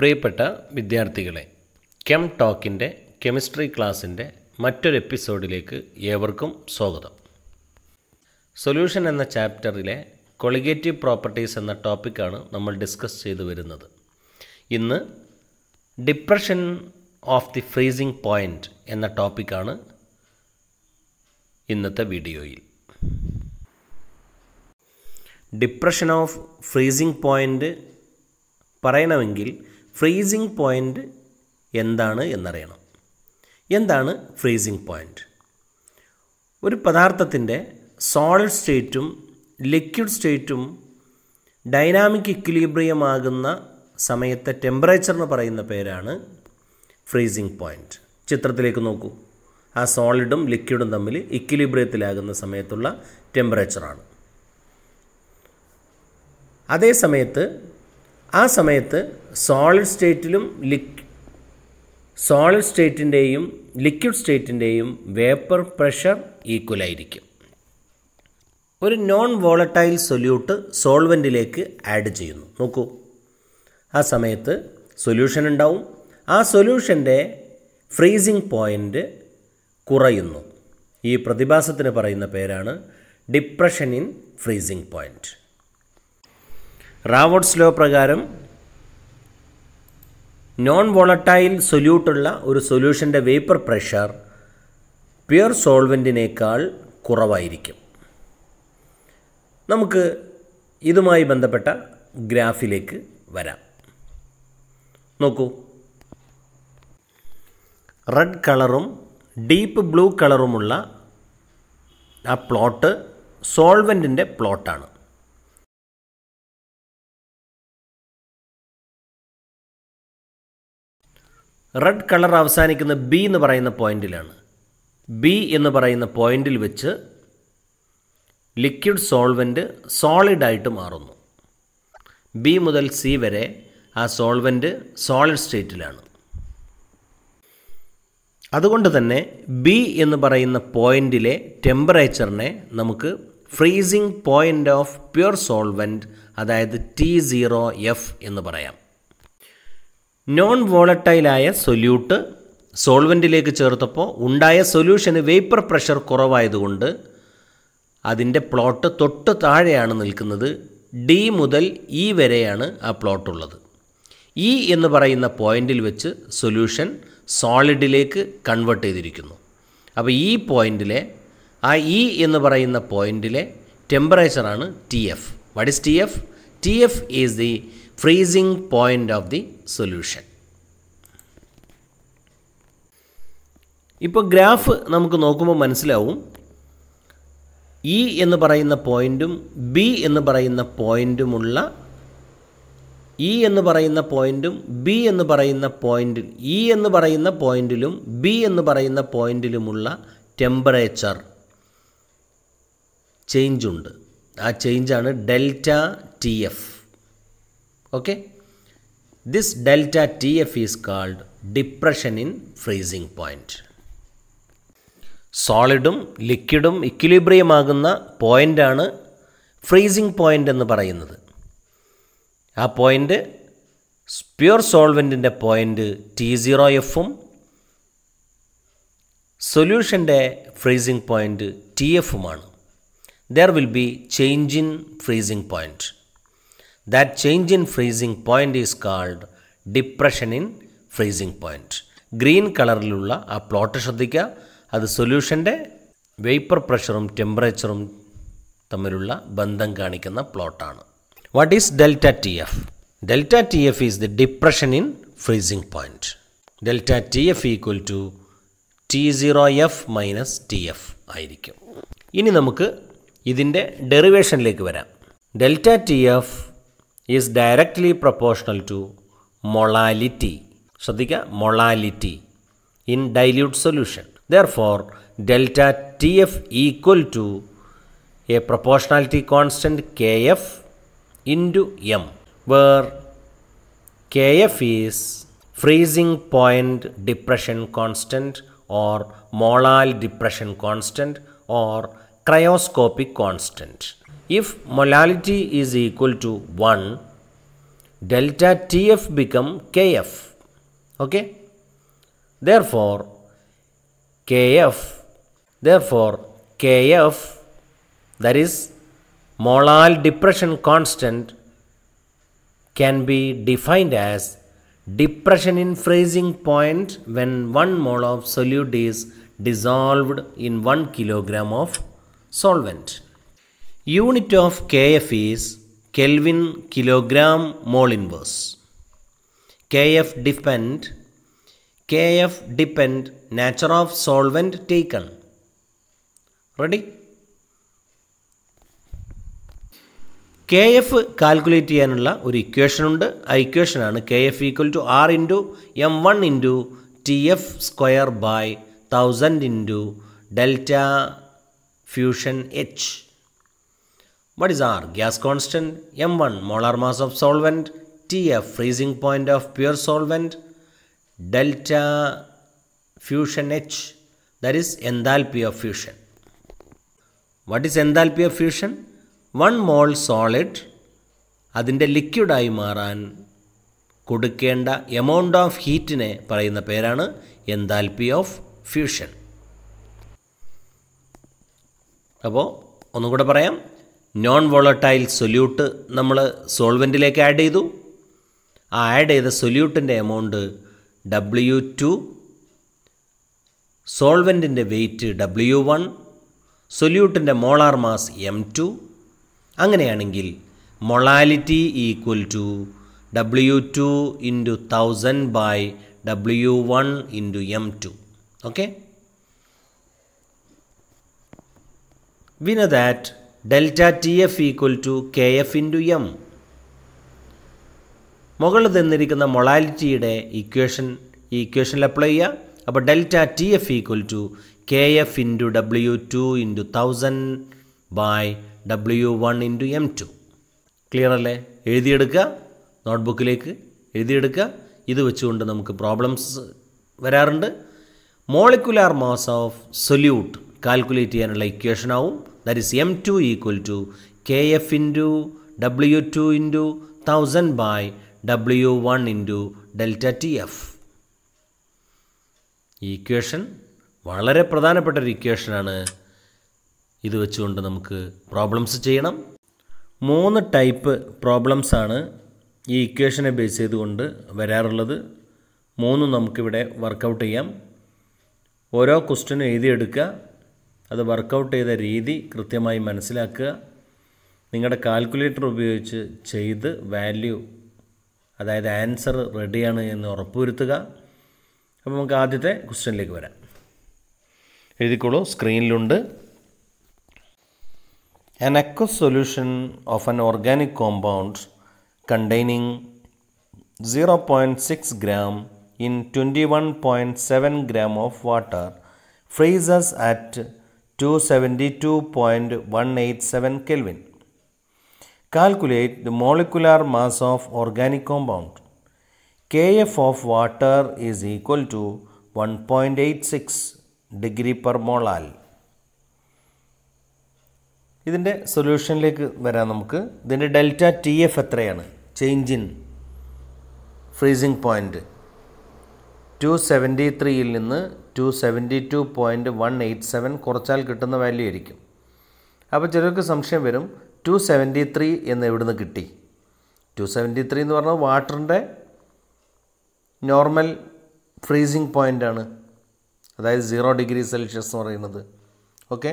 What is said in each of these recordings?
പ്രിയപ്പെട്ട വിദ്യാർത്ഥികളെ came ടോക്കിൻ്റെ chemistry ക്ലാസ്സിൻ്റെ മറ്റൊരു എപ്പിസോഡിലേക്ക് ഏവർക്കും സ്വാഗതം സൊല്യൂഷൻ എന്ന ചാപ്റ്ററിലെ കൊളിഗേറ്റീവ് പ്രോപ്പർട്ടീസ് എന്ന ടോപ്പിക്കാണ് നമ്മൾ ഡിസ്കസ് ചെയ്തു വരുന്നത് ഇന്ന് depression of the freezing point എന്ന ടോപ്പിക്കാണ് ഇന്നത്തെ വീഡിയോയിൽ ഡിപ്രഷൻ ഓഫ് ഫ്രീസിംഗ് പോയിൻ്റ് പറയണമെങ്കിൽ ഫ്രീസിംഗ് പോയിൻ്റ് എന്താണ് എന്നറിയണം എന്താണ് ഫ്രീസിംഗ് പോയിൻ്റ് ഒരു പദാർത്ഥത്തിൻ്റെ സോളിഡ് സ്റ്റേറ്റും ലിക്വിഡ് സ്റ്റേറ്റും ഡൈനാമിക് ഇക്വിലിബ്രിയം ആകുന്ന സമയത്തെ ടെമ്പറേച്ചർ എന്ന് പറയുന്ന പേരാണ് ഫ്രീസിംഗ് പോയിൻ്റ് ചിത്രത്തിലേക്ക് നോക്കൂ ആ സോളിഡും ലിക്വിഡും തമ്മിൽ ഇക്വിലിബ്രിയത്തിലാകുന്ന സമയത്തുള്ള ടെമ്പറേച്ചറാണ് അതേ സമയത്ത് ആ സമയത്ത് സോളിഡ് സ്റ്റേറ്റിലും ലിക് സോളിഡ് സ്റ്റേറ്റിൻ്റെയും ലിക്വിഡ് സ്റ്റേറ്റിൻ്റെയും വേപ്പർ പ്രഷർ ഈക്വൽ ആയിരിക്കും ഒരു നോൺ വോളറ്റൈൽ സൊല്യൂട്ട് സോൾവെൻറ്റിലേക്ക് ആഡ് ചെയ്യുന്നു നോക്കൂ ആ സമയത്ത് സൊല്യൂഷൻ ഉണ്ടാവും ആ സൊല്യൂഷൻ്റെ ഫ്രീസിംഗ് പോയിൻ്റ് കുറയുന്നു ഈ പ്രതിഭാസത്തിന് പറയുന്ന പേരാണ് depression in freezing point Raoult's law പ്രകാരം നോൺ വോളട്ടൈൽ സൊല്യൂട്ടുള്ള ഒരു സൊല്യൂഷൻ്റെ വേപ്പർ പ്രഷർ പ്യുർ സോൾവെൻറ്റിനേക്കാൾ കുറവായിരിക്കും നമുക്ക് ഇതുമായി ബന്ധപ്പെട്ട ഗ്രാഫിലേക്ക് വരാം നോക്കൂ റെഡ് കളറും ഡീപ്പ് ബ്ലൂ കളറുമുള്ള ആ പ്ലോട്ട് സോൾവെൻറ്റിൻ്റെ പ്ലോട്ടാണ് റെഡ് കളർ അവസാനിക്കുന്ന ബി എന്ന് പറയുന്ന പോയിന്റിലാണ് ബി എന്ന് പറയുന്ന പോയിന്റിൽ വെച്ച് ലിക്വിഡ് സോൾവെൻറ്റ് സോളിഡായിട്ട് മാറുന്നു ബി മുതൽ സി വരെ ആ സോൾവെൻറ്റ് സോളിഡ് സ്റ്റേറ്റിലാണ് അതുകൊണ്ട് തന്നെ ബി എന്ന് പറയുന്ന പോയിൻറ്റിലെ ടെമ്പറേച്ചറിനെ നമുക്ക് freezing point of pure solvent അതായത് ടി സീറോ എഫ് എന്ന് പറയാം നോൺ വോളട്ടൈലായ സൊല്യൂട്ട് സോൾവെൻറ്റിലേക്ക് ചേർത്തപ്പോൾ ഉണ്ടായ സൊല്യൂഷന് വേപ്പർ പ്രഷർ കുറവായതുകൊണ്ട് അതിൻ്റെ പ്ലോട്ട് തൊട്ട് താഴെയാണ് നിൽക്കുന്നത് ഡി മുതൽ ഇ e വരെയാണ് ആ പ്ലോട്ടുള്ളത് ഇ e എന്ന് പറയുന്ന പോയിന്റിൽ വെച്ച് സൊല്യൂഷൻ സോളിഡിലേക്ക് കൺവേർട്ട് ചെയ്തിരിക്കുന്നു അപ്പോൾ ഈ പോയിന്റിലെ ആ ഇ e എന്ന് പറയുന്ന പോയിന്റിലെ ടെമ്പറേച്ചറാണ് T F what is T F T F is the freezing point of the solution ഇപ്പോൾ ഗ്രാഫ് നമുക്ക് നോക്കുമ്പോൾ മനസ്സിലാവും ഇ e എന്ന് പറയുന്ന പോയിൻറ്റും ബി എന്ന് പറയുന്ന പോയിൻറ്റുമുള്ള ഇ e എന്ന് പറയുന്ന പോയിൻറ്റും ബി എന്ന് പറയുന്ന പോയിൻറ്റിൽ ഇ e എന്ന് പറയുന്ന പോയിൻറ്റിലും ബി എന്ന് പറയുന്ന പോയിൻറ്റിലുമുള്ള ടെമ്പറേച്ചർ ചേഞ്ചുണ്ട് ആ ചേഞ്ചാണ് delta T F okay This delta TF is called depression in freezing point. സോളിഡും ലിക്വിഡും ഇക്വിലിബ്രിയമാകുന്ന പോയിൻ്റാണ് ഫ്രീസിംഗ് പോയിൻ്റ് എന്ന് പറയുന്നത് ആ പോയിൻ്റ് പ്യുർ സോൾവെൻറ്റിൻ്റെ പോയിൻ്റ് ടി സീറോ എഫും സൊല്യൂഷൻ്റെ ഫ്രീസിംഗ് പോയിൻ്റ് ടി എഫുമാണ് there will be change in freezing point That change in freezing point is called depression in freezing point green കളറിലുള്ള ആ പ്ലോട്ട് ശ്രദ്ധിക്കുക അത് സൊല്യൂഷൻ്റെ വേപ്പർ പ്രഷറും ടെമ്പറേച്ചറും തമ്മിലുള്ള ബന്ധം കാണിക്കുന്ന പ്ലോട്ടാണ് what is delta T F delta T F is the depression in freezing point delta T F equal to T zero F minus T F ആയിരിക്കും ഇനി നമുക്ക് ഇതിൻ്റെ ഡെറിവേഷനിലേക്ക് വരാം delta T F is directly proportional to molality. ശ്രദ്ധിക്കുക molality in dilute solution. Therefore, delta Tf equal to a proportionality constant Kf into M, where Kf is freezing point depression constant or molal depression constant or cryoscopic constant if molality is equal to 1 delta tf become kf okay therefore kf therefore kf that is molal depression constant can be defined as depression in freezing point when 1 mole of solute is dissolved in 1 kilogram of solvent Unit of Kf is Kelvin kilogram mole inverse. Kf depend. Kf depend nature of solvent taken. Ready? Kf calculate an equation under equation and Kf equal to R into M1 into Tf square by 1000 into delta fusion H. What is R? Gas constant. M1 molar mass of solvent. TF freezing point of pure solvent. Delta fusion H that is enthalpy of fusion. What is enthalpy of fusion? One mole solid അതിൻ്റെ ലിക്വിഡായി മാറാൻ കൊടുക്കേണ്ട amount of ഹീറ്റിനെ പറയുന്ന പേരാണ് enthalpy of fusion അപ്പോൾ ഒന്നും കൂടെ പറയാം non volatile solute നമ്മൾ സോൾവെൻറ്റിലേക്ക് ആഡ് ചെയ്തു ആ ആഡ് ചെയ്ത സൊല്യൂട്ടിൻ്റെ എമൗണ്ട് ഡബ്ല്യു ടു സോൾവെൻറ്റിൻ്റെ വെയ്റ്റ് ഡബ്ല്യു വൺ സൊല്യൂട്ടിൻ്റെ മോളാർ മാസ് എം ടു അങ്ങനെയാണെങ്കിൽ molality equal to W two into thousand by W one into M two okay we that delta T F equal to K F into M മുകളിൽ തന്നിരിക്കുന്ന മൊളാലിറ്റിയുടെ equation ഈ ഇക്വേഷനിൽ apply ചെയ്യുക അപ്പോൾ delta T F equal to K F into W two into thousand by W one into M to clear അല്ലേ എഴുതിയെടുക്കുക നോട്ട്ബുക്കിലേക്ക് എഴുതിയെടുക്കുക ഇത് വെച്ചുകൊണ്ട് നമുക്ക് പ്രോബ്ലംസ് വരാറുണ്ട് molecular mass of solute calculate ചെയ്യാനുള്ള ഇക്വേഷനാവും that is m2 equal to kf into w2 into 1000 by w1 into delta tf ഈ ഇക്വേഷൻ വളരെ പ്രധാനപ്പെട്ട ഒരു ഇക്വേഷനാണ് ഇത് വെച്ചുകൊണ്ട് നമുക്ക് പ്രോബ്ലംസ് ചെയ്യണം മൂന്ന് ടൈപ്പ് പ്രോബ്ലംസാണ് ഈ ഇക്വേഷനെ ബേസ് ചെയ്തുകൊണ്ട് വരാറുള്ളത് മൂന്നും നമുക്കിവിടെ വർക്കൗട്ട് ചെയ്യാം ഓരോ ക്വസ്റ്റ്യനും എഴുതിയെടുക്കുക അത് വർക്കൗട്ട് ചെയ്ത രീതി കൃത്യമായി മനസ്സിലാക്കുക നിങ്ങളുടെ കാൽക്കുലേറ്റർ ഉപയോഗിച്ച് ചെയ്ത് വാല്യൂ അതായത് ആൻസർ റെഡിയാണ് എന്ന് ഉറപ്പുവരുത്തുക അപ്പോൾ നമുക്ക് ആദ്യത്തെ ക്വസ്റ്റ്യനിലേക്ക് വരാം എഴുതിക്കോളൂ സ്ക്രീനിലുണ്ട് organic compound containing zero point six gram in 0.6 one point 21.7 gram of water freezes at 272.187 Kelvin. Calculate the molecular mass of organic compound. Kf of water is equal to 1.86 degree per molal. ഇതിൻ്റെ സൊല്യൂഷനിലേക്ക് വരാം നമുക്ക് ഇതിൻ്റെ delta delta Tf എത്രയാണ് change in freezing point. Two seventy ത്രീയിൽ നിന്ന് two seventy two point one eight seven കുറച്ചാൽ കിട്ടുന്ന value ആയിരിക്കും അപ്പോൾ ചിലർക്ക് സംശയം വരും ടു സെവൻറ്റി ത്രീ എന്ന് എവിടുന്ന് കിട്ടി ടു സെവൻറ്റി ത്രീ എന്ന് പറഞ്ഞാൽ വാട്ടറിൻ്റെ നോർമൽ ഫ്രീസിങ് പോയിൻ്റാണ് അതായത് സീറോ ഡിഗ്രി സെൽഷ്യസ് എന്ന് പറയുന്നത് ഓക്കെ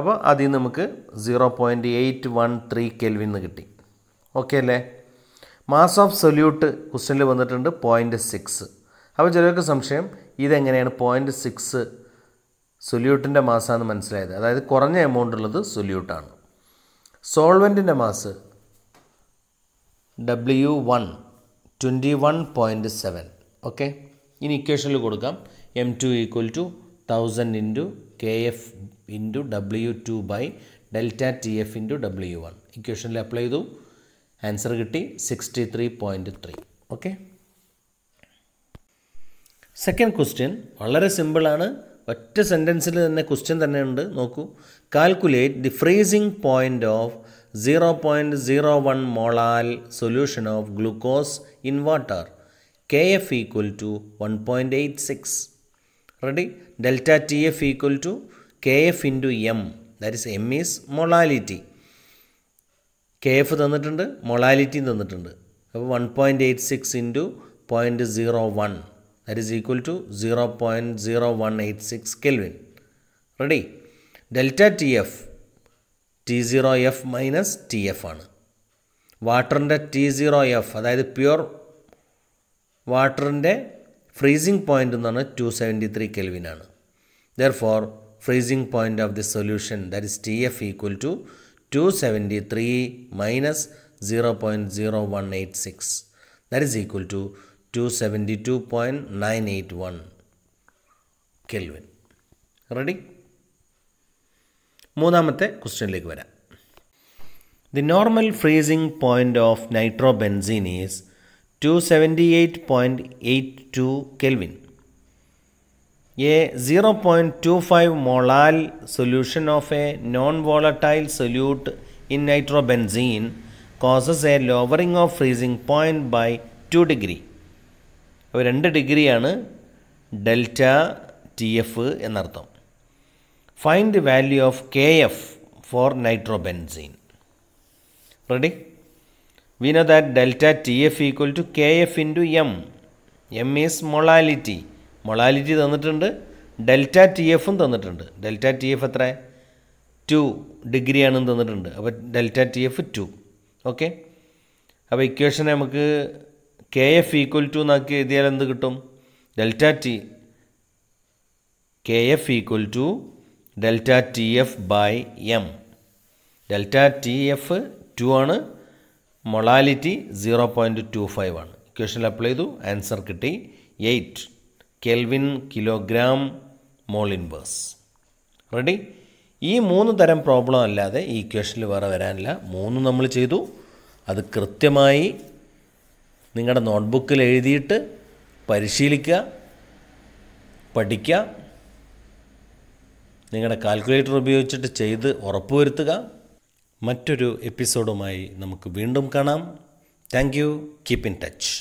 അപ്പോൾ അതിൽ നിന്ന് നമുക്ക് zero point eight one three kelvin എന്ന് കിട്ടി ഓക്കെ അല്ലേ മാസ് ഓഫ് സൊല്യൂട്ട് ക്വസ്റ്റനിൽ വന്നിട്ടുണ്ട് പോയിൻറ്റ് സിക്സ് അപ്പോൾ ചിലർക്ക് സംശയം ഇതെങ്ങനെയാണ് പോയിൻ്റ് സിക്സ് സൊല്യൂട്ടിൻ്റെ മാസ്സാണെന്ന് മനസ്സിലായത് അതായത് കുറഞ്ഞ എമൗണ്ട് ഉള്ളത് സൊല്യൂട്ടാണ് സോൾവെൻറ്റിൻ്റെ mass W one twenty one point seven okay ഇനി ഇക്വേഷനിൽ കൊടുക്കാം M two equal to thousand into K F into W two by delta T F into W one ഇക്വേഷനിൽ അപ്ലൈ ചെയ്തു ആൻസർ കിട്ടി sixty three point three okay second question വളരെ സിമ്പിളാണ് ഒറ്റ സെൻറ്റൻസിൽ തന്നെ ക്വസ്റ്റ്യൻ തന്നെ ഉണ്ട് നോക്കൂ calculate the freezing point of zero point zero one molal solution of glucose in water K F equal to one point eight six ready delta T F equal to K F into M that is M is molality K F തന്നിട്ടുണ്ട് മൊളാലിറ്റിയും തന്നിട്ടുണ്ട് അപ്പോൾ one point eight six into point zero one that is equal to 0.0186 Kelvin. Ready? Delta Tf, T0f minus Tf. Water and T0f, that is pure water and freezing point 273 Kelvin. Therefore, freezing point of the solution, that is Tf equal to 273 minus 0.0186. That is equal to 272.981 Kelvin. Ready? Moodamathe question leg vera. The normal freezing point of nitrobenzene is 278.82 Kelvin. A 0.25 molal solution of a non-volatile solute in nitrobenzene causes a lowering of freezing point by 2 degree. അപ്പോൾ രണ്ട് ഡിഗ്രിയാണ് delta T F എന്നർത്ഥം find the value of K F for nitrobenzene ready we know that delta T F equal to K F into M M is molality molality തന്നിട്ടുണ്ട് delta T എഫും തന്നിട്ടുണ്ട് delta T F എത്ര two ഡിഗ്രിയാണെന്ന് തന്നിട്ടുണ്ട് അപ്പോൾ delta T F two okay അപ്പോൾ equation നമുക്ക് K F equal to എന്നാക്കി എഴുതിയാൽ എന്ത് കിട്ടും delta T K F equal to delta T F by M delta T F two ആണ് molality zero point two five ആണ് ഇക്വേഷനിൽ അപ്ലൈ ചെയ്തു ആൻസർ കിട്ടി eight kelvin kilogram mole inverse ready ഈ മൂന്ന് തരം പ്രോബ്ലം അല്ലാതെ ഈ ഇക്വേഷനിൽ വേറെ വരാനില്ല മൂന്ന് നമ്മൾ ചെയ്തു അത് കൃത്യമായി നിങ്ങളുടെ നോട്ട്ബുക്കിൽ എഴുതിയിട്ട് പരിശീലിക്കുക പഠിക്കുക നിങ്ങളുടെ കാൽക്കുലേറ്റർ ഉപയോഗിച്ചിട്ട് ചെയ്ത് ഉറപ്പുവരുത്തുക മറ്റൊരു എപ്പിസോഡുമായി നമുക്ക് വീണ്ടും കാണാം thank you keep in touch